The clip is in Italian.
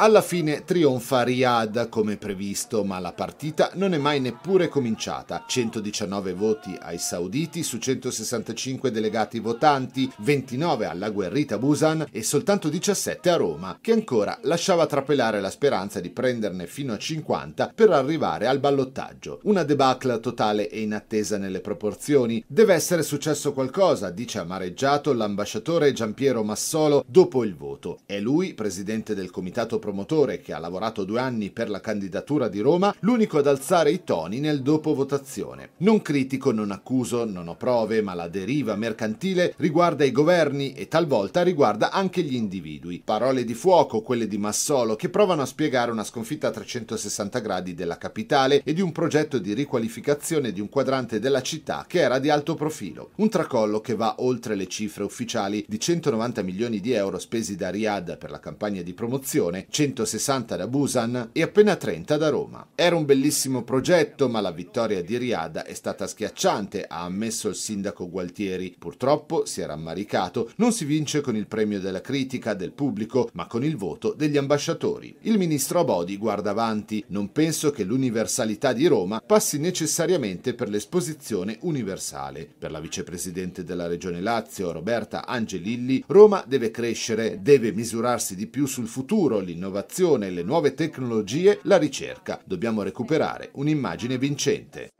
Alla fine trionfa Riyadh come previsto, ma la partita non è mai neppure cominciata. 119 voti ai sauditi su 165 delegati votanti, 29 alla guerrita Busan e soltanto 17 a Roma, che ancora lasciava trapelare la speranza di prenderne fino a 50 per arrivare al ballottaggio. Una debacle totale e inattesa nelle proporzioni. Deve essere successo qualcosa, dice amareggiato l'ambasciatore Giampiero Massolo dopo il voto. È lui, presidente del comitato promotore che ha lavorato due anni per la candidatura di Roma, l'unico ad alzare i toni nel dopo votazione. Non critico, non accuso, non ho prove, ma la deriva mercantile riguarda i governi e talvolta riguarda anche gli individui. Parole di fuoco, quelle di Massolo, che provano a spiegare una sconfitta a 360 gradi della capitale e di un progetto di riqualificazione di un quadrante della città che era di alto profilo. Un tracollo che va oltre le cifre ufficiali di 190 milioni di euro spesi da Riyadh per la campagna di promozione, 160 da Busan e appena 30 da Roma. Era un bellissimo progetto, ma la vittoria di Riada è stata schiacciante, ha ammesso il sindaco Gualtieri. Purtroppo si è rammaricato, non si vince con il premio della critica, del pubblico, ma con il voto degli ambasciatori. Il ministro Abodi guarda avanti, non penso che l'universalità di Roma passi necessariamente per l'esposizione universale. Per la vicepresidente della Regione Lazio, Roberta Angelilli, Roma deve crescere, deve misurarsi di più sul futuro, l'innovazione l'innovazione, le nuove tecnologie, la ricerca. Dobbiamo recuperare un'immagine vincente.